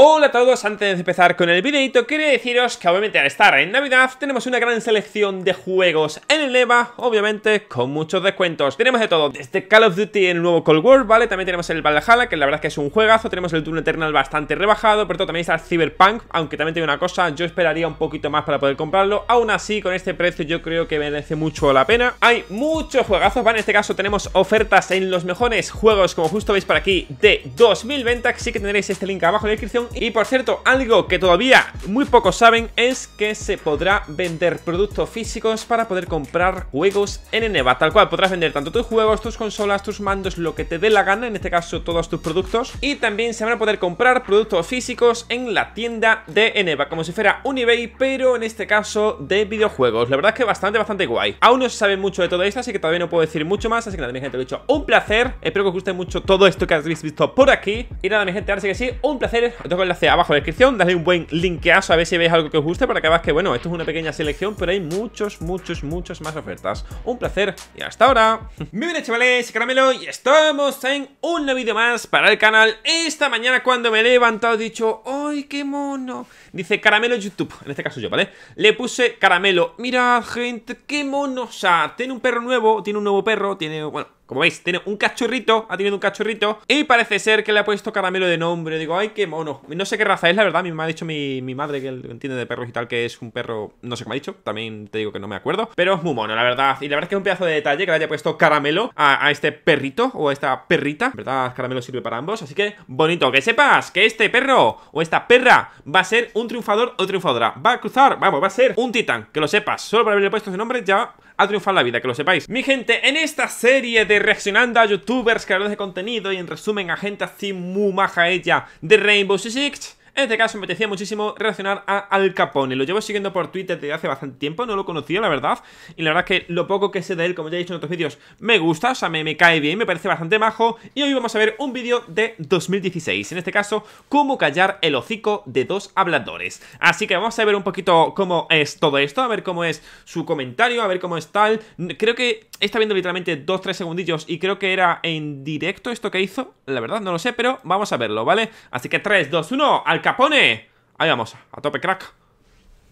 Hola a todos, antes de empezar con el videito quería deciros que obviamente al estar en Navidad tenemos una gran selección de juegos en el EVA, obviamente con muchos descuentos. Tenemos de todo, desde Call of Duty en el nuevo Cold War, ¿vale? También tenemos el Valhalla, que la verdad es que es un juegazo, tenemos el Doom Eternal bastante rebajado, pero también está Cyberpunk, aunque también tiene una cosa, yo esperaría un poquito más para poder comprarlo, aún así con este precio yo creo que merece mucho la pena. Hay muchos juegazos, ¿vale? En este caso tenemos ofertas en los mejores juegos, como justo veis por aquí, de 2020. ventas, sí que tendréis este link abajo en la descripción y por cierto, algo que todavía muy pocos saben es que se podrá vender productos físicos para poder comprar juegos en Eneva. Tal cual, podrás vender tanto tus juegos, tus consolas, tus mandos, lo que te dé la gana, en este caso todos tus productos. Y también se van a poder comprar productos físicos en la tienda de Eneva, como si fuera un eBay, pero en este caso de videojuegos. La verdad es que bastante, bastante guay. Aún no se sabe mucho de todo esto, así que todavía no puedo decir mucho más. Así que nada, mi gente, lo he dicho un placer. Espero que os guste mucho todo esto que habéis visto por aquí. Y nada, mi gente, ahora sí que sí, un placer enlace abajo en la descripción, dale un buen linkeazo a ver si veis algo que os guste para que veas que, bueno, esto es una pequeña selección, pero hay muchos, muchos, muchas más ofertas. Un placer y hasta ahora. Muy bien, chavales, Caramelo, y estamos en un nuevo vídeo más para el canal. Esta mañana cuando me he levantado he dicho, ¡ay, qué mono! Dice Caramelo YouTube, en este caso yo, ¿vale? Le puse Caramelo, mira gente, qué mono, o sea, tiene un perro nuevo, tiene un nuevo perro, tiene, bueno como veis, tiene un cachorrito, ha tenido un cachorrito Y parece ser que le ha puesto caramelo de nombre Digo, ay, qué mono No sé qué raza es, la verdad, me ha dicho mi, madre Que entiende de perros y tal, que es un perro No sé qué me ha dicho, también te digo que no me acuerdo Pero es muy mono, la verdad, y la verdad es que es un pedazo de detalle Que le haya puesto caramelo a, este perrito O a esta perrita, en verdad, caramelo sirve para ambos Así que, bonito, que sepas que este perro O esta perra va a ser un triunfador O triunfadora, va a cruzar, vamos, va a ser Un titán, que lo sepas, solo por haberle puesto ese nombre Ya ha triunfado la vida, que lo sepáis Mi gente, en esta serie de reaccionando a youtubers, creadores de contenido y en resumen a gente así muy maja ella de Rainbow Six en este caso me apetecía muchísimo relacionar a Al Capone. Lo llevo siguiendo por Twitter desde hace bastante tiempo, no lo conocía, la verdad. Y la verdad es que lo poco que sé de él, como ya he dicho en otros vídeos, me gusta, o sea, me, cae bien, me parece bastante majo. Y hoy vamos a ver un vídeo de 2016. En este caso, cómo callar el hocico de dos habladores. Así que vamos a ver un poquito cómo es todo esto, a ver cómo es su comentario, a ver cómo es tal. Creo que está viendo literalmente 2-3 segundillos y creo que era en directo esto que hizo. La verdad, no lo sé, pero vamos a verlo, ¿vale? Así que 3, 2, 1, al Capone! Ahí vamos, a tope crack.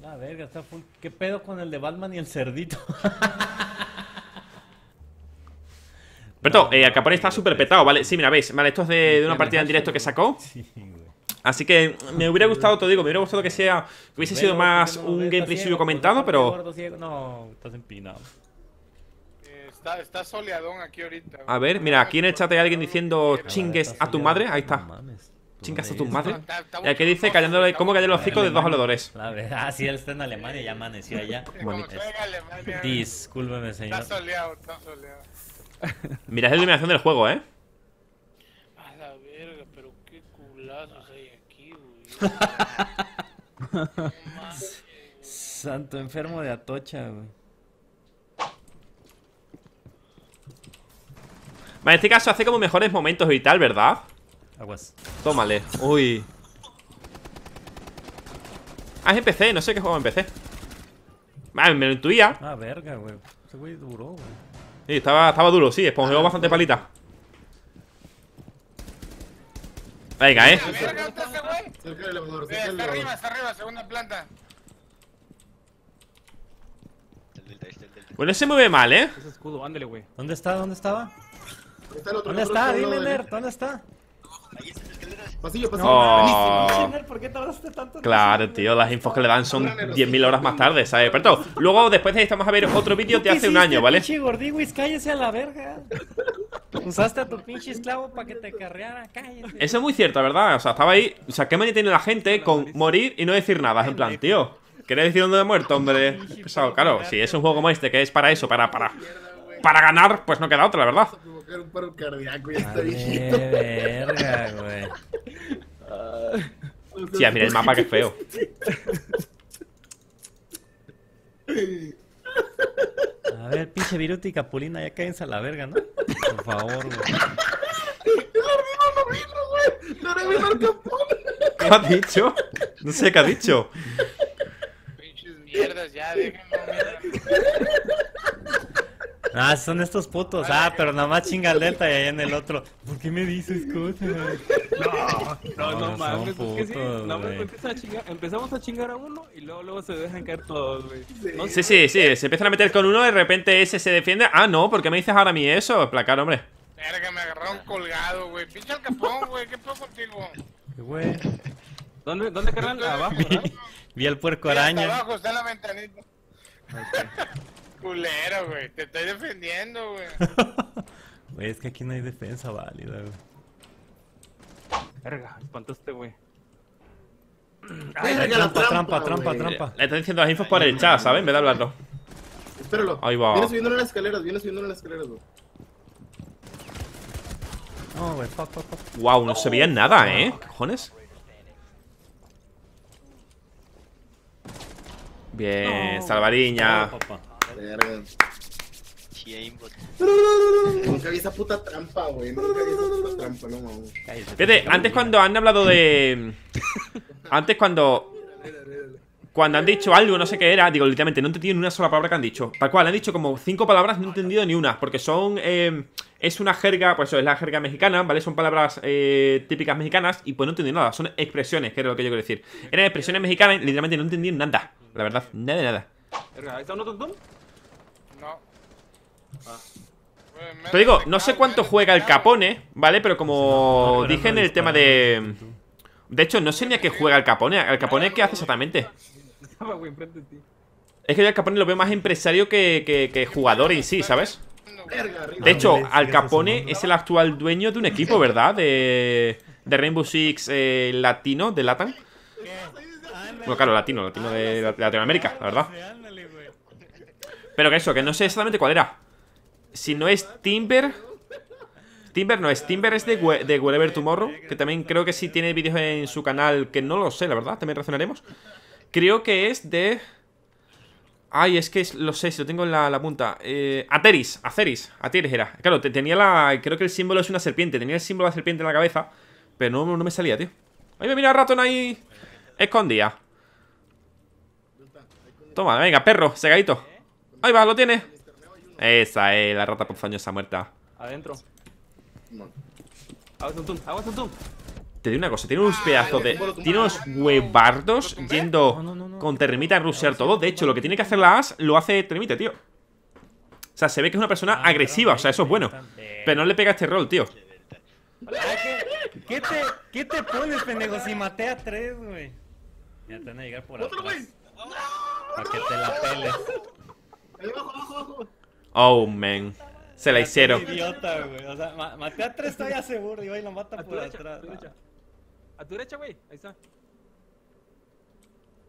A ver, está full. ¿Qué pedo con el de Batman y el cerdito? Pero todo, eh, Al Capone está súper petado, ¿vale? Sí, mira, veis, vale, esto es de, una partida en directo que sacó. Así que me hubiera gustado, te digo, me hubiera gustado que sea que hubiese sido más un gameplay suyo comentado, pero. No, estás empinado. está, soleadón aquí ahorita. A ver, mira, aquí en el chat hay alguien diciendo chingues a tu madre. Ahí está. Chingas a tu madre. Y aquí dice callándole, ¿cómo cayó los hocico de dos habladores La verdad, si él está en Alemania, ya amaneció allá. Discúlpeme, señor. Está soleado, está soleado. Mira, es la iluminación del juego, ¿eh? A la verga, pero qué culazos hay aquí, güey. Santo enfermo de Atocha, güey. Vale, en este caso hace como mejores momentos vital, ¿verdad? Aguas. Tómale. Uy. Ah, es en PC. No sé qué juego en PC. Ah, me lo intuía. Ah, verga, güey. Ese güey duro, güey. Sí, estaba, duro, sí. Espongeó ah. bastante palita. Venga, eh. eh. Está arriba, está arriba, segunda planta. Bueno, se mueve mal, eh. Ese escudo, ándale, güey. ¿Dónde está? ¿Dónde estaba? ¿Dónde está? Dime, Nerd, ¿dónde está? Claro, tío, las infos que le dan son 10.000 horas más tarde, ¿sabes? Pero luego, después de esto, vamos a ver otro vídeo de hace un año, ¿vale? Pinche cállese a la verga. Usaste a tu pinche esclavo para que te carreara, cállese. Eso es muy cierto, ¿verdad? O sea, estaba ahí. O sea, qué manía tiene la gente con morir y no decir nada. En plan, tío. ¿queréis decir dónde he muerto, hombre? Pesado, claro. Si es un juego como este, que es para eso, para, para para ganar, pues no queda otra, la verdad. un paro cardíaco está Verga, güey. Ah. Sí, mira el mapa que es feo. A ver, pinche Viruti y Capulina, ya cállense a la verga, ¿no? Por favor, güey. No ¿Qué ha dicho? No sé qué ha dicho. Pinches mierdas, ya, déjenme. Ah, son estos putos. Ah, pero nada más chinga Delta y allá en el otro. ¿Por qué me dices cosas? No, no, no, no es que sí, pues, empezamos a chingar a uno y luego, luego se dejan caer todos, güey. Sí, sí, sí. Se empiezan a meter con uno y de repente ese se defiende. Ah, no, ¿por qué me dices ahora a mí eso? Placar, hombre. Verga, me agarraron colgado, güey. Pincha el capón, güey. ¿Qué poco contigo? Güey. ¿Dónde, dónde carnal? Abajo. Vi, vi al puerco araña. Está abajo, está en la ventanita culero, güey. Te estoy defendiendo, güey. Güey, es que aquí no hay defensa válida, güey. Verga, espantaste, güey. trampa, trampa, trampa, trampa, Le están diciendo las infos por el chat, ¿sabes? Me da de hablarlo. Espéralo. Ahí va. Viene subiendo en las escaleras, viene subiendo en las escaleras, güey. Wow, no se veía nada, ¿eh? ¿Cojones? Bien, no, Salvariña. Verga. Nunca vi esa puta trampa, güey. Nunca esa puta trampa, no antes cuando han hablado de. Antes cuando. Cuando han dicho algo, no sé qué era, digo, literalmente, no he entendido ni una sola palabra que han dicho. Tal cual, han dicho como cinco palabras, no he entendido ni una, porque son. Eh, es una jerga, pues eso, es la jerga mexicana, ¿vale? Son palabras eh, típicas mexicanas y pues no entendido nada, son expresiones, que era lo que yo quiero decir. Eran expresiones mexicanas literalmente no entendí nada, la verdad, nada de nada. Te digo, no sé cuánto juega el Capone, ¿vale? Pero como dije en el tema de... De hecho, no sé ni a qué juega el Capone. ¿Al Capone qué hace exactamente? Es que yo Al Capone lo veo más empresario que, jugador en sí, ¿sabes? De hecho, Al Capone es el actual dueño de un equipo, ¿verdad? De, Rainbow Six eh, latino, de Latam. Bueno, claro, latino, latino de Latinoamérica, la verdad. Pero que eso, que no sé exactamente cuál era. Si no es Timber... Timber no es, Timber es de, Whatever de Tomorrow, que también creo que sí tiene vídeos en su canal, que no lo sé, la verdad, también reaccionaremos. Creo que es de... Ay, es que lo sé, si lo tengo en la, punta. Eh, Ateris, Aceris, Ateris era. Claro, tenía la... Creo que el símbolo es una serpiente, tenía el símbolo de la serpiente en la cabeza, pero no, me salía, tío. Ahí me mira el ratón ahí Escondía Toma, venga, perro, segadito. Ahí va, lo tiene. Esa es, eh, la rata ponzañosa muerta. Adentro. No. Agua aguas agua Te digo una cosa, tiene unos ah, pedazos de... Tiene unos huevardos yendo con termita a rushear todo. De hecho, lo que tiene que hacer la as lo hace termite, tío. O sea, se ve que es una persona ah, agresiva, o sea, eso es bueno. Pero no le pega este rol, tío. ¿Qué, te, ¿Qué te, pones, pendejo? Si maté a tres, güey. Ya te van a llegar por atrás. Para que te la peles. Ahí abajo, abajo, Oh, man. Se la hicieron. Idiota, güey. O sea, maté a tres todavía seguro. y lo mata por atrás. A tu derecha, güey. Ahí está.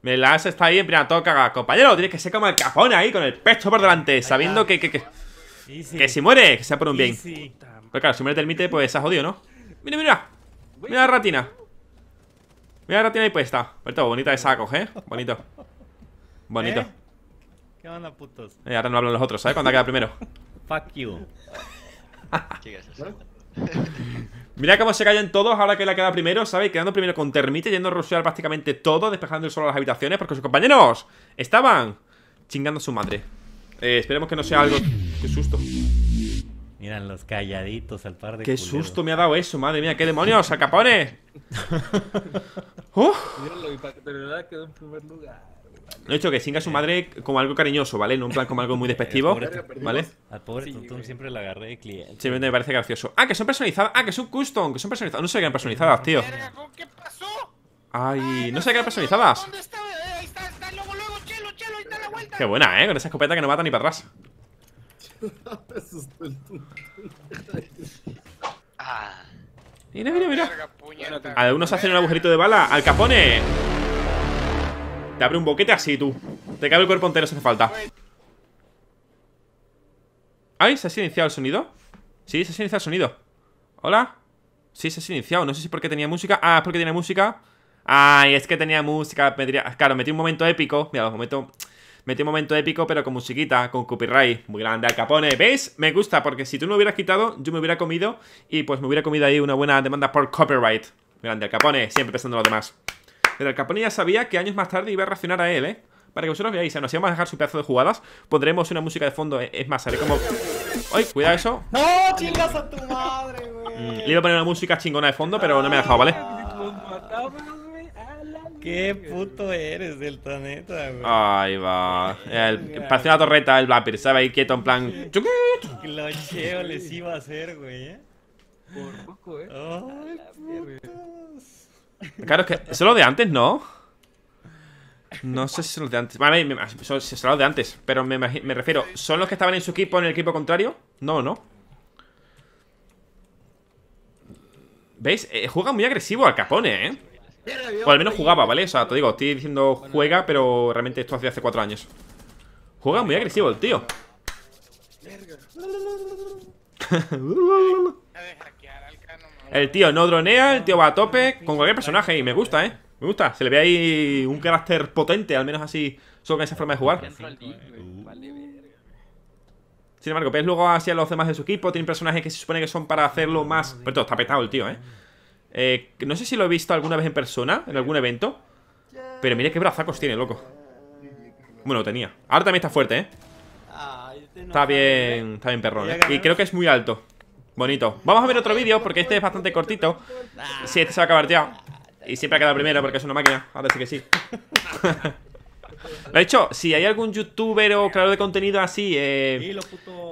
Me está está ahí en primera toca, Compañero, tienes que ser como el cajón ahí, con el pecho por delante, sabiendo que, que, que, que si muere, que sea por un bien. Pero claro, si muere el mite, pues se ha jodido, ¿no? Mira, mira. Mira la ratina. Mira la ratina ahí puesta. bonita esa saco, ¿eh? Bonito. Bonito. ¿Eh? ¿Qué onda, putos? Eh, ahora no hablan los otros, ¿sabes? Cuando queda primero. Fuck you. Mira cómo se callan todos ahora que la queda primero, ¿sabes? Quedando primero con termite, yendo a rushear prácticamente todo, despejando el suelo las habitaciones, porque sus compañeros estaban chingando a su madre. Eh, esperemos que no sea algo. Qué susto. Miran los calladitos al par de. Qué susto me ha dado eso, madre mía, qué demonios, ¡Acapones! capone. Míralo, y para que te quedó en primer lugar. No he dicho que singa a su madre como algo cariñoso, ¿vale? No en plan como algo muy despectivo, ¿vale? Al pobre Tuntun siempre le agarré de cliente. Simplemente me parece gracioso. Ah, que son personalizadas. Ah, que son custom, que son personalizadas. No sé qué eran personalizadas, tío. ¿Qué pasó? Ay, ah, no sé qué eran personalizadas. está? está, luego, chelo, chelo, vuelta. Qué buena, ¿eh? Con esa escopeta que no mata ni para atrás. Ah. Mira, mira, mira. Algunos hacen un agujerito de bala. ¡Al capone! Te abre un boquete así, tú Te cabe el cuerpo entero si hace falta ¿Ay? ¿Se ha silenciado el sonido? Sí, se ha silenciado el sonido ¿Hola? Sí, se ha silenciado No sé si porque tenía música Ah, es porque tenía música Ay, es que tenía música Claro, metí un momento épico Mira, un momento... Metí un momento épico, pero con musiquita, con copyright. Muy grande, Al Capone. ¿Veis? Me gusta, porque si tú me hubieras quitado, yo me hubiera comido. Y pues me hubiera comido ahí una buena demanda por copyright. Muy grande, Al Capone. Siempre pensando en los demás. Pero el Capone ya sabía que años más tarde iba a reaccionar a él, ¿eh? Para que vosotros veáis, ¿eh? nos íbamos a dejar su pedazo de jugadas. Pondremos una música de fondo. Eh, es más, haré como. ¡Ay, cuidado eso! ¡No, chingas a tu madre, güey! Mm, le iba a poner una música chingona de fondo, pero no me ha dejado, ¿vale? ¡Qué puto eres del planeta, güey! Ay, va. El, parece una torreta el Blackbeard, ¿sabes? Ahí quieto, en plan. Clocheo les iba a hacer, güey, ¿eh? Por poco, ¿eh? ¡Ay, Claro, es que eso es lo de antes, ¿no? No sé si son los de antes. Vale, son, los de antes, pero me, refiero, ¿son los que estaban en su equipo en el equipo contrario? No, no. ¿Veis? Eh, juega muy agresivo al Capone, ¿eh? O al menos jugaba, ¿vale? O sea, te digo, estoy diciendo juega, pero realmente esto hace hace cuatro años. Juega muy agresivo el tío. El tío no dronea, el tío va a tope con cualquier personaje y me gusta, ¿eh? Me gusta. Se le ve ahí un carácter potente, al menos así, solo con esa forma de jugar. Eh, uh. Sin embargo, ves luego a los demás de su equipo. Tienen personajes que se supone que son para hacerlo más... Pero todo está petado el tío, ¿eh? ¿eh? No sé si lo he visto alguna vez en persona, en algún evento. Pero mire qué brazacos tiene, loco. Bueno, lo tenía. Ahora también está fuerte, ¿eh? Ah, este está bien, ¿eh? está bien perrón. ¿eh? Y creo que es muy alto. Bonito. Vamos a ver otro vídeo porque este es bastante cortito. Ah. Sí, este se va a acabar ya. Y siempre ha quedado primero porque es una máquina. Ahora sí que sí. hecho, si hay algún youtuber o creador de contenido así, eh,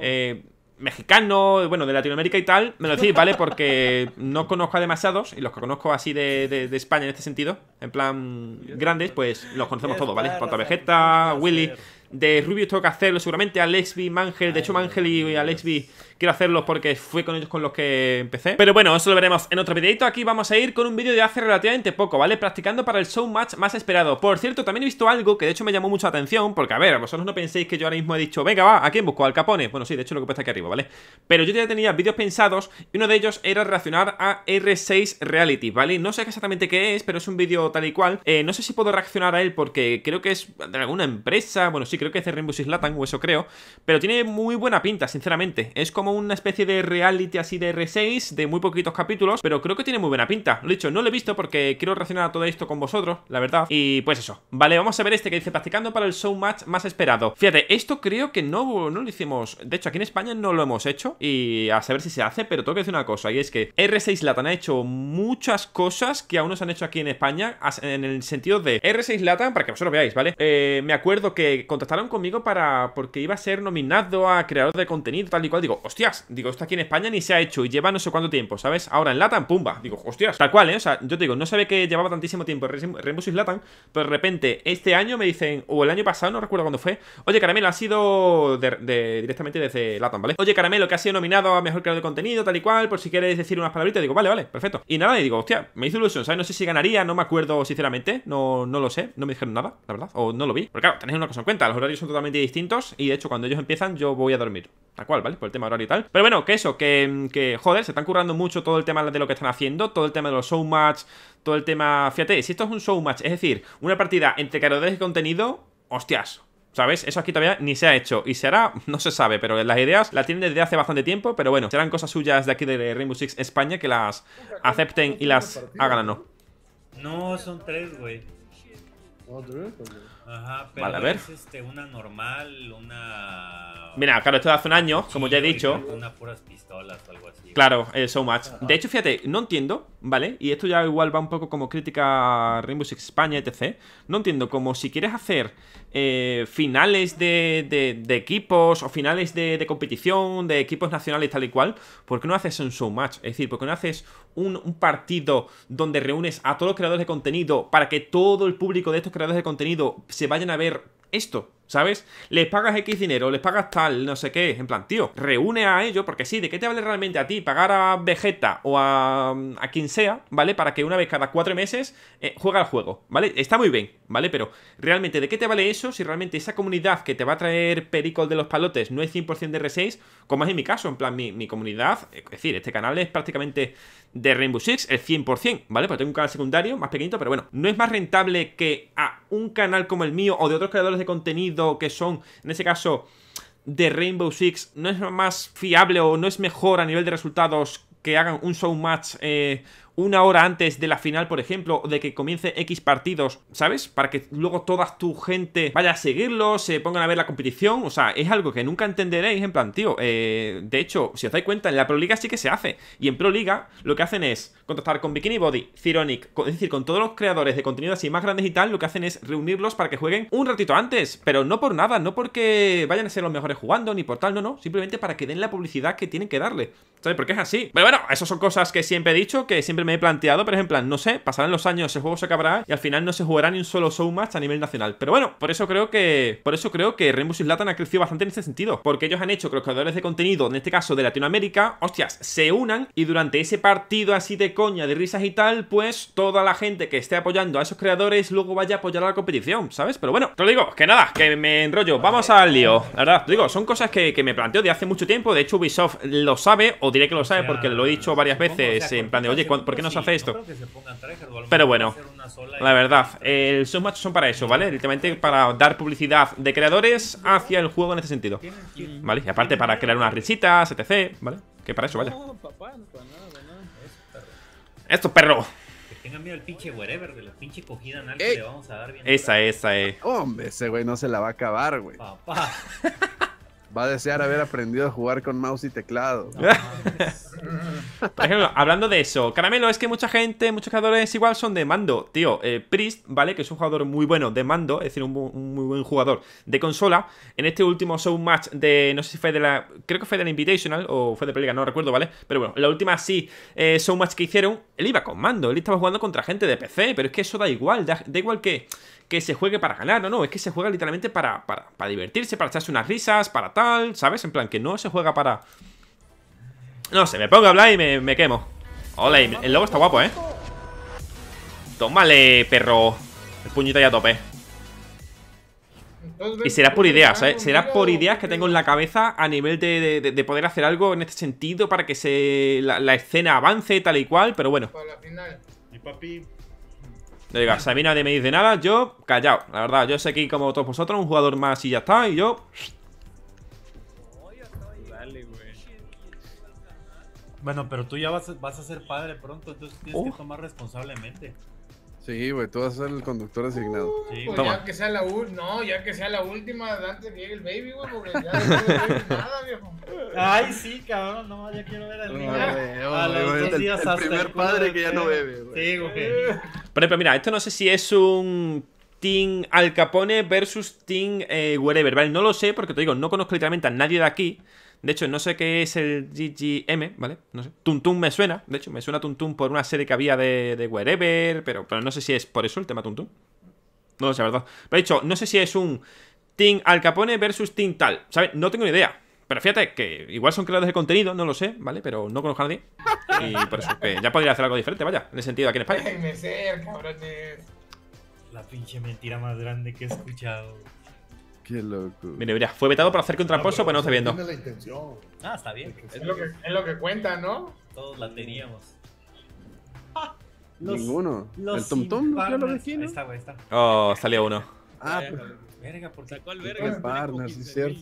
eh, mexicano, bueno, de Latinoamérica y tal, me lo decís, ¿vale? Porque no conozco a demasiados y los que conozco así de, de, España en este sentido, en plan grandes, pues los conocemos todos, ¿vale? Vegeta, Willy de Rubius tengo que hacerlo, seguramente a Lexby, Mangel, de hecho Mangel y Alexby quiero hacerlo porque fue con ellos con los que empecé. Pero bueno, eso lo veremos en otro videito. Aquí vamos a ir con un vídeo de hace relativamente poco, ¿vale? Practicando para el showmatch más esperado. Por cierto, también he visto algo que de hecho me llamó mucha atención, porque a ver, vosotros no penséis que yo ahora mismo he dicho, venga, va, ¿a quién busco? ¿Al Capone? Bueno, sí, de hecho lo que puesto aquí arriba, ¿vale? Pero yo ya tenía vídeos pensados y uno de ellos era reaccionar a R6 Reality, ¿vale? No sé exactamente qué es, pero es un vídeo tal y cual. Eh, no sé si puedo reaccionar a él porque creo que es de alguna empresa, bueno, sí, creo que es de Rainbow Six Latam, o eso creo, pero tiene muy buena pinta, sinceramente. Es como una especie de reality así de R6, de muy poquitos capítulos, pero creo que tiene muy buena pinta. Lo dicho, no lo he visto porque quiero relacionar a todo esto con vosotros, la verdad. Y pues eso. Vale, vamos a ver este que dice, practicando para el match más esperado. Fíjate, esto creo que no, no lo hicimos, de hecho aquí en España no lo hemos hecho, y a saber si se hace, pero tengo que decir una cosa, y es que R6 Latan ha hecho muchas cosas que aún no se han hecho aquí en España, en el sentido de R6 Latan para que vosotros veáis, ¿vale? Eh, me acuerdo que contra Estaron conmigo para. porque iba a ser nominado a creador de contenido, tal y cual. Digo, hostias, digo, esto aquí en España ni se ha hecho y lleva no sé cuánto tiempo, ¿sabes? Ahora en Latam, pumba. Digo, hostias, tal cual, ¿eh? O sea, yo te digo, no sabía que llevaba tantísimo tiempo Remus y Latam, pero de repente este año me dicen, o el año pasado, no recuerdo cuándo fue. Oye, Caramelo, ha sido directamente desde Latam, ¿vale? Oye, Caramelo, que ha sido nominado a mejor creador de contenido, tal y cual, por si quieres decir unas palabritas. Digo, vale, vale, perfecto. Y nada, y digo, hostia, me hizo ilusión, ¿sabes? No sé si ganaría, no me acuerdo sinceramente, no, no lo sé, no me dijeron nada, la verdad, o no lo vi. Pero claro, tenéis una cosa en cuenta, los horarios son totalmente distintos y de hecho cuando ellos empiezan yo voy a dormir. Tal cual, ¿vale? Por el tema horario y tal. Pero bueno, que eso, que, joder, se están currando mucho todo el tema de lo que están haciendo, todo el tema de los showmatch, todo el tema... Fíjate, si esto es un showmatch, es decir, una partida entre creadores y contenido, hostias, ¿Sabes? Eso aquí todavía ni se ha hecho. Y se hará, no se sabe, pero las ideas las tienen desde hace bastante tiempo. Pero bueno, serán cosas suyas de aquí de Rainbow Six España que las acepten y las hagan o no. No, son tres, güey. Oh, Ajá, pero vale, a ver. es este, una normal, una... Mira, claro, esto de hace un año, como ya he dicho. Una puras pistolas o algo así claro, el eh, so much. De hecho, fíjate, no entiendo, ¿vale? Y esto ya igual va un poco como crítica a Rainbow Six España, etc. No entiendo, como si quieres hacer eh, finales de, equipos o finales de, competición, de equipos nacionales tal y cual, ¿por qué no haces un so match? Es decir, ¿por qué no haces un partido donde reúnes a todos los creadores de contenido para que todo el público de estos creadores de contenido se vayan a ver esto? ¿Sabes? Les pagas X dinero, les pagas tal, no sé qué. En plan, tío, reúne a ellos, porque sí, ¿de qué te vale realmente a ti pagar a Vegeta o a, mm, quien sea, ¿vale? Para que una vez cada cuatro meses eh, juega el juego, ¿vale? Está muy bien, ¿vale? Pero realmente, ¿de qué te vale eso si realmente esa comunidad que te va a traer Pericol de los Palotes no es 100% de R6, como es en mi caso? En plan, mi, mi comunidad, eh, es decir, este canal es prácticamente de Rainbow Six el 100%, ¿vale? Porque tengo un canal secundario más pequeñito, pero bueno, no es más rentable que a un canal como el mío o de otros creadores de contenido que son, en ese caso, de Rainbow Six, no es más fiable o no es mejor a nivel de resultados que hagan un show match eh, una hora antes de la final, por ejemplo, de que comience X partidos, ¿sabes? Para que luego toda tu gente vaya a seguirlo, se pongan a ver la competición. O sea, es algo que nunca entenderéis. En plan, tío, eh, de hecho, si os dais cuenta, en la Proliga sí que se hace. Y en Proliga lo que hacen es contactar con Bikini Body, Cironic, es decir, con todos los creadores de contenido así más grandes y tal, lo que hacen es reunirlos para que jueguen un ratito antes. Pero no por nada, no porque vayan a ser los mejores jugando, ni por tal, no, no. Simplemente para que den la publicidad que tienen que darle. ¿Sabes? Porque es así. Pero bueno, esas son cosas que siempre he dicho, que siempre me he planteado, por ejemplo, no sé, pasarán los años, ese juego se acabará y al final no se jugará ni un solo showmatch a nivel nacional. Pero bueno, por eso creo que por eso creo que Rainbow Six Latin ha crecido bastante en este sentido, porque ellos han hecho que los creadores de contenido, en este caso de Latinoamérica, hostias, se unan y durante ese partido así de coña, de risas y tal, pues toda la gente que esté apoyando a esos creadores luego vaya a apoyar a la competición, ¿sabes? Pero bueno, te lo digo, que nada, que me enrollo, vamos al lío. La verdad, te digo, son cosas que, me planteo de hace mucho tiempo, de hecho Ubisoft lo sabe, o diré que lo sabe porque lo he dicho varias veces en plan de, oye, ¿por ¿por qué nos hace esto? Pero bueno, la verdad, el Submatch son para eso, ¿vale? Directamente para dar publicidad de creadores hacia el juego en ese sentido. ¿Vale? Y aparte para crear unas risitas, etc. ¿Vale? Que para eso, vaya. Esto, perro. Que tengan miedo pinche whatever, de la pinche cogida que le vamos a dar bien. Esa, esa, eh. Hombre, ese güey no se la va a acabar, güey. Papá. va a desear haber aprendido a jugar con mouse y teclado. Por ejemplo, hablando de eso, Caramelo, es que mucha gente, muchos jugadores igual son de mando. Tío, eh, Priest, ¿vale? Que es un jugador muy bueno de mando, es decir, un, muy buen jugador de consola. En este último show match de, no sé si fue de la, creo que fue de la Invitational o fue de Peliga, no recuerdo, ¿vale? Pero bueno, la última sí, eh, que hicieron, él iba con mando, él estaba jugando contra gente de PC, pero es que eso da igual, da igual que que se juegue para ganar, no, no, es que se juega literalmente para, divertirse, para echarse unas risas, para tal, ¿sabes? En plan, que no se juega para... No sé, me pongo a hablar y me, quemo. Hola, el lobo está guapo, ¿eh? Tómale, perro. El puñito ya a tope. Y será por ideas, ¿eh? Será por ideas que tengo en la cabeza a nivel de, poder hacer algo en este sentido para que se, la, escena avance tal y cual, pero bueno. papi, le digo, si nadie me dice nada, yo callado. La verdad, yo sé que como todos vosotros, un jugador más y ya está, y yo... güey. bueno, pero tú ya vas, a ser padre pronto, entonces tienes que tomar responsablemente. Sí, güey, tú vas a ser el conductor asignado. pues ya que sea la no, ya que sea la última, antes que llegue el baby, güey, porque ya no nada, viejo. Ay, sí, cabrón, no, ya quiero ver al niño. el, primer padre que ya no bebe, Sí, güey. Por ejemplo, mira, esto no sé si es un Team Al Capone versus Team eh, Whatever, Wherever, ¿vale? No lo sé porque te digo, no conozco literalmente a nadie de aquí. De hecho, no sé qué es el GGM, ¿vale? No sé. Tuntun me suena. De hecho, me suena Tuntum por una serie que había de, Whatever, Wherever, pero, pero no sé si es por eso el tema Tuntun. No lo sé, verdad. Pero de hecho, no sé si es un Team Al Capone versus Team Tal, ¿sabes? No tengo ni idea. Pero fíjate que igual son creadores de contenido, no lo sé, ¿vale? Pero no conozco a nadie. Y por eso ya podría hacer algo diferente, vaya, en el sentido aquí en España. Déjenme ser, cabrones. La pinche mentira más grande que he escuchado. Qué loco. Mira, mira, fue vetado por hacer un no, pues no está viendo. La intención. Ah, está bien. Es lo, que, es lo que cuenta, ¿no? Todos la teníamos. Ninguno. el Tom Tom, lo Está, güey, está. Oh, salió uno. Ah, Verga, pues, por tal al verga. Partners, sí, cierto.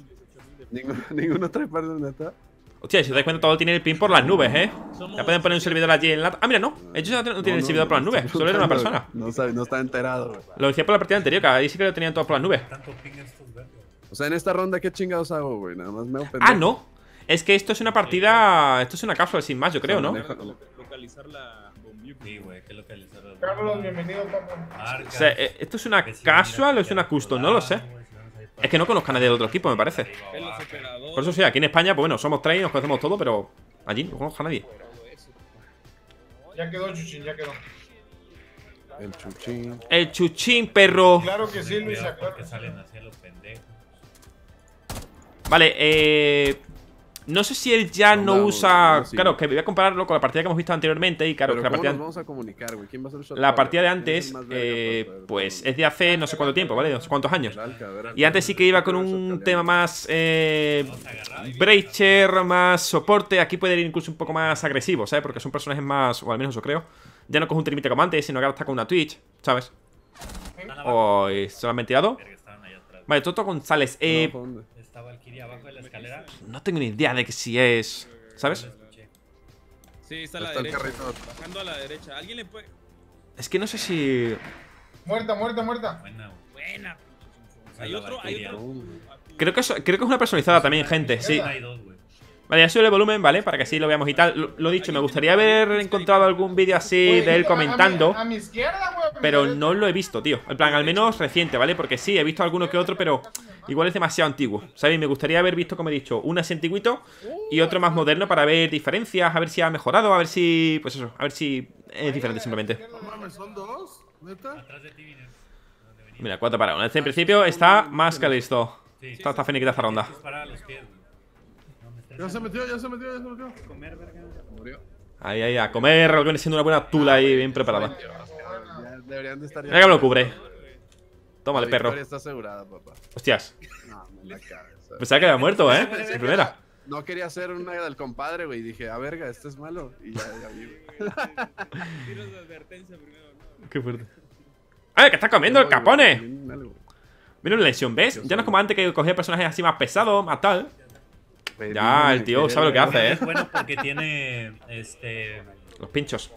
Ninguno, trae parte donde está. Hostia, si os dais cuenta, todo tiene el pin por las nubes, ¿eh? Ya pueden poner un servidor allí en la. Ah, mira, no. Ellos no tienen el servidor por las nubes. Solo es una persona. No, sabe, no está enterado. Lo decía por la partida anterior, que ahí sí que lo tenían todo por las nubes. O sea, en esta ronda, ¿qué chingados hago, güey? Nada más me ofendido Ah, no. Es que esto es una partida. Esto es una casual, sin más, yo creo, ¿no? Localizar la. Sí, güey, que localizar la. Carlos, bienvenido, eh, esto es una casual o es una custom, no lo sé. Es que no conozcan a nadie del otro equipo, me parece. Por eso sí, aquí en España, pues bueno, somos tres y nos conocemos todo pero allí no conozco a nadie. Ya quedó Chuchín, ya quedó. El chuchín. El chuchín, perro. Claro que sí, Luis, pendejos. Vale, eh. No sé si él ya no, usa. Claro, que voy a compararlo con la partida que hemos visto anteriormente. Y claro, que la partida. vamos a comunicar, La partida de antes, eh, pues, pues es de hace no sé cuánto tiempo, ¿vale? No sé cuántos años. Y antes sí que iba con un tema más. Eh, breacher, más soporte. Aquí puede ir incluso un poco más agresivo, ¿sabes? Porque son personajes más. O al menos eso creo. Ya no coge un trimite como antes, sino que ahora está con una Twitch, ¿sabes? o solamente se lo han mentirado. Vale, Toto González. Eh, no tengo ni idea de que si es. ¿Sabes? Sí, está la derecha. Es que no sé si. Muerta, muerta, muerta. Buena, buena. Hay otro, hay otro. Creo que, es, creo que es una personalizada también, gente. Sí. Vale, ya sube el volumen, ¿vale? Para que así lo veamos y tal. Lo, lo dicho, me gustaría haber encontrado algún vídeo así de él comentando. Pero no lo he visto, tío. En plan, al menos reciente, ¿vale? Porque sí, he visto alguno que otro, pero Igual es demasiado antiguo, ¿sabéis? Me gustaría haber visto, como he dicho, un asentiguito y otro más moderno para ver diferencias, a ver si ha mejorado, a ver si... Pues eso, a ver si es diferente simplemente. ¿Son dos? Mira, cuatro para uno. Este en principio está más que listo. Está, está finiquita esta ronda. Ya se metió, ya se metió, ya se metió. Ahí, ahí, a comer. Viene siendo una buena tula ahí, bien preparada. Venga, que lo cubre. Tómale, el perro. asegurada, papá. Hostias. No, me Pensaba que había muerto, ¿eh? primera. No quería hacer una del compadre, güey. Dije, a ah, verga, esto es malo. Y ya, ya Qué fuerte. ¡Ay, que está comiendo el capone! Mira una lesión, ¿ves? ya no es como antes que cogía personajes así más pesados, más tal. Ya, el tío sabe lo que hace, ¿eh? Es bueno porque tiene. Este. Los pinchos.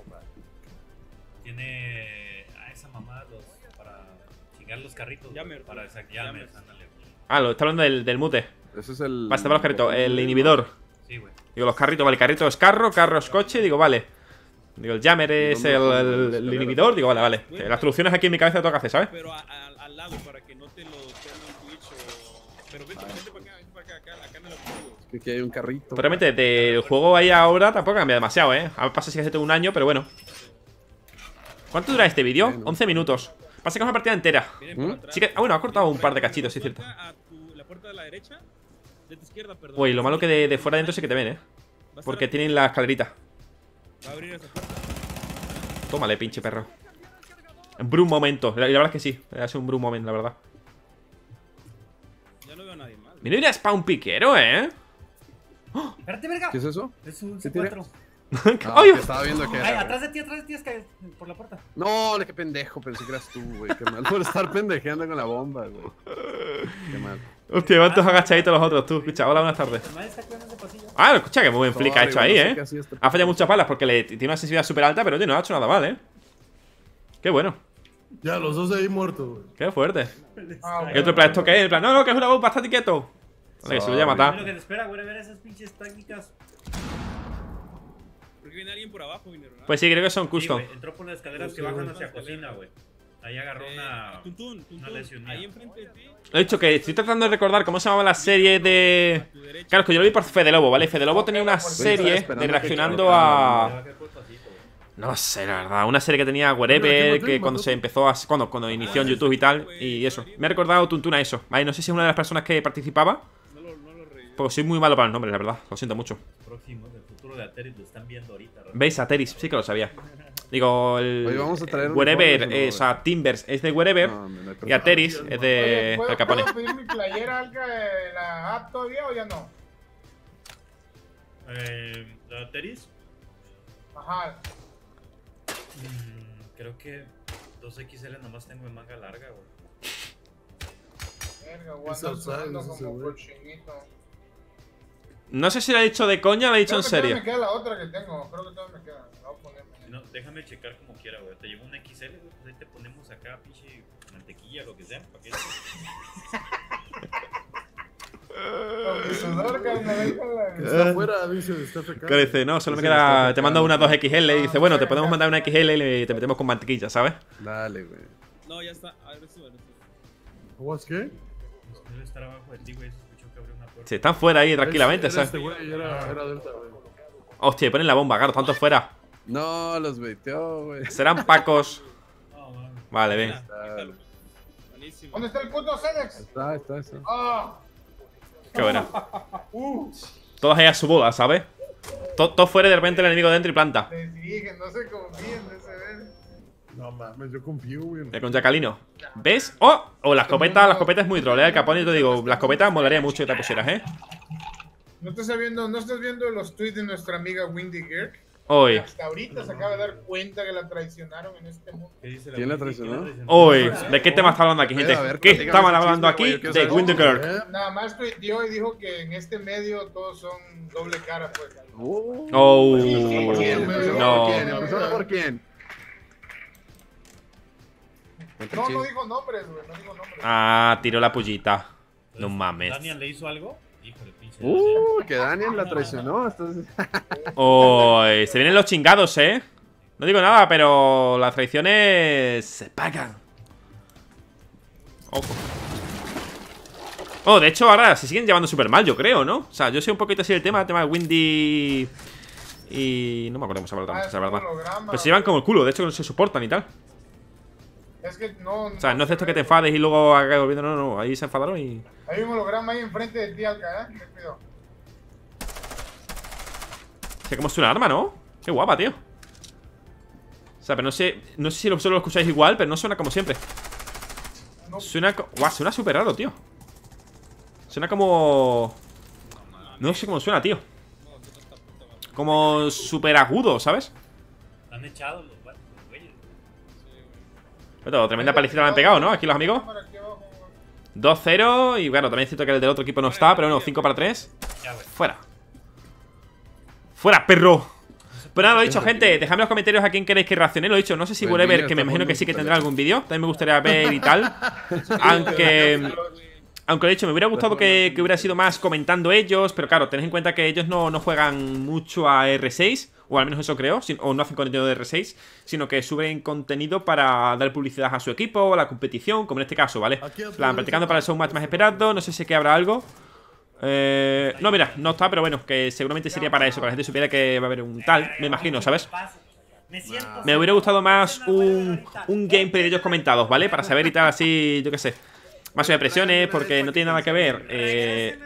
Tiene los carritos. Para sacar Ah, lo está hablando del, mute. Ese es el. para los carritos. El inhibidor. Digo, los carritos, vale, carrito es carro, carro es coche, digo, vale. Digo, el jammer es el, inhibidor, digo, vale, vale. Las soluciones aquí en mi cabeza tengo que hacer, ¿sabes? Pero al lado, para que no te lo tengan Twitch o. Pero vete, para acá, acá, acá, lo que aquí hay un carrito. Pero realmente, el juego ahí ahora tampoco cambia demasiado, ¿eh? ver, pasa si hace todo un año, pero bueno. ¿Cuánto dura este vídeo? 11 minutos. Pasa que es una partida entera. ¿Mm? ah, bueno, ha cortado un par de cachitos, sí, es cierto. Uy, lo malo que de, fuera adentro sí que te ven, ¿eh? Porque tienen la escalerita. Tómale, pinche perro. Brum momento. La, la verdad es que sí. Ha sido un brum momento, la verdad. Ya no veo a nadie Mira, ir a spawn piquero, ¿eh? verga. ¿Qué es eso? Es un C4. No, estaba viendo que. Ay, atrás de ti, atrás de ti, es que por la puerta. No, qué pendejo, pensé que eras tú, güey. Qué mal por estar pendejeando con la bomba, güey. Qué mal. Hostia, van todos ah, agachaditos los otros, tú. Escucha, hola, buenas tardes. Ah, escucha, que muy buen flick ha hecho ahí, eh. Este ha fallado muchas palas porque le tiene una sensibilidad súper alta, pero no ha hecho nada mal, eh. Qué bueno. Ya, los dos ahí muertos, güey. Qué fuerte. y otro plan, ¿esto qué es? plan, no, no, que es una bomba, está quieto. Vale, que se lo voy a matar. Lo que te espera, ver esas pinches tácticas viene alguien por abajo, ¿ah? Pues sí, creo que son custom. entró por unas escaleras que bajan hacia cocina, güey. Ahí agarró eh, una, tuntun, Ahí enfrente de ti. He dicho que estoy tratando de recordar cómo se llamaba la serie de. Claro, que yo lo vi por Fede Lobo, ¿vale? Fede Lobo tenía una pues, serie de reaccionando a. No sé, la verdad. Una serie que tenía Wherever, que cuando se empezó a. Cuando, cuando inició en ah, YouTube y tal. Y eso. Me ha recordado Tuntuna eso. Ahí no sé si es una de las personas que participaba. Porque soy muy malo para el nombre, la verdad. Lo siento mucho. Próximo futuro de Ateris lo están viendo ahorita. ¿verdad? ¿Veis? Ateris, sí que lo sabía. Digo, el. Oye, vamos a traer wherever, o, sea, Timbers es de Wherever. y Ateris es de Oye, ¿puedo, ¿puedo pedir mi playera alca de la app todavía o ya no? Eh, ¿La Ateris? Ajá. Mm, creo que 2XL nomás tengo en manga larga, güey. Verga, guarda, como cochinito. No sé si le he dicho de coña o lo ha dicho en serio. Me queda la otra que tengo. Creo que todavía me queda. No, déjame checar como quiera, güey. Te llevo un XL, güey. Pues ahí te ponemos acá, pinche mantequilla, lo que sea. ¿Para qué? Está afuera, eh. dice, está no, solo me queda. Te mando una 2XL. Y dice, ah, bueno, te podemos mandar una XL y te metemos con mantequilla, ¿sabes? Dale, güey. No, ya está. A ver, si sube, sube. ¿Qué? Debe estar abajo de ti, güey están fuera ahí tranquilamente, ¿sabes? Este Hostia, ponen la bomba, claro, tanto fuera. No, los metió, güey. Serán pacos. vale. ven. ¿Dónde está el puto Senex? Está, está, está. Ah. Qué buena. Uh. Todas ellas su boda, ¿sabes? Todo, fuera y de repente el enemigo dentro y planta. no se confíen ese no mames, yo confío, güey. De con Jacalino. ¿Ves? ¡Oh! O oh, la escopeta, es muy troll, ¿eh? El capone, te digo, la escopeta molaría mucho que te pusieras, ¿eh? ¿No estás viendo, no estás viendo los tweets de nuestra amiga Windy Girk? Hoy. Hasta ahorita se acaba de dar cuenta que la traicionaron en este mundo. ¿Quién la traicionó? Hoy. ¿De qué tema está hablando aquí, gente? ¿Qué estaban hablando aquí de Windy Girk. ¿Eh? Nada más tuiteó y dijo que en este medio todos son doble cara. Pues. Uh. Oh. No. ¿Por quién? ¿Por quién? No, no dijo nombres, güey. No digo nombres. Ah, tiró la pullita No mames. ¿Daniel le hizo algo? de pinche. Uh, que Daniel la traicionó. Ah, se vienen los chingados, eh. No digo nada, pero las traiciones se pagan. Ojo. Oh, de hecho, ahora se siguen llevando súper mal, yo creo, ¿no? O sea, yo sé un poquito así del tema, el tema de Windy. Y no me acuerdo cómo se llama la ah, verdad. Pero se llevan como el culo, de hecho, no se soportan y tal. Es que no, o sea, no es esto que te enfades y luego acabas volviendo. No, no, ahí se enfadaron y. Hay un holograma ahí enfrente de ti, Alca, ¿eh? Me como es una arma, ¿no? Qué guapa, tío. O sea, pero no sé. No sé si vosotros lo escucháis igual, pero no suena como siempre. Suena. Guau, suena súper raro, tío. Suena como. No sé cómo suena, tío. Como súper agudo, ¿sabes? han echado, los bueno, tremenda palicita la han pegado, ¿no? Aquí los amigos 2-0 Y bueno, también siento que el del otro equipo no está Pero bueno, 5 para 3 Fuera ¡Fuera, perro! Pero nada, lo he dicho, gente Dejadme los comentarios a quién queréis que reaccione Lo he dicho, no sé si ver pues que me imagino que sí que tendrá algún vídeo También me gustaría ver y tal Aunque... Aunque lo he dicho, me hubiera gustado pues que, hubiera sido más comentando ellos Pero claro, tened en cuenta que ellos no, no juegan mucho a R6 o al menos eso creo, o no hacen contenido de R6, sino que suben contenido para dar publicidad a su equipo, a la competición, como en este caso, ¿vale? Plan, practicando para el match más esperado, no sé si que habrá algo. Eh, no, mira, no está, pero bueno, que seguramente sería para eso, para que la gente supiera que va a haber un tal, me imagino, ¿sabes? Me hubiera gustado más un, un gameplay de ellos comentados, ¿vale? Para saber y tal, así, yo qué sé. Más sobre presiones, porque no tiene nada que ver. Eh,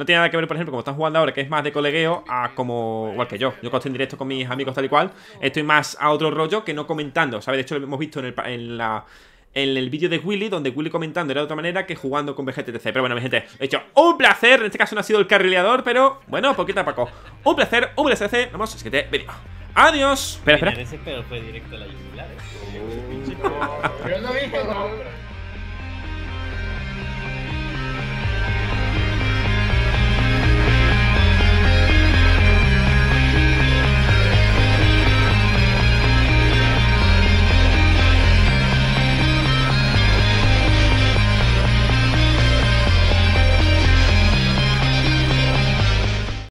no tiene nada que ver, por ejemplo, como están jugando ahora, que es más de colegueo, a como, igual que yo. Yo estoy en directo con mis amigos tal y cual, estoy más a otro rollo que no comentando, ¿sabes? De hecho, lo hemos visto en, el, en la en el vídeo de Willy, donde Willy comentando era de otra manera que jugando con VGTTC. Pero bueno, mi gente, he hecho un placer. En este caso no ha sido el carrileador, pero bueno, poquito a Un placer, un placer. Vamos, vemos que te Adiós. Espera, espera.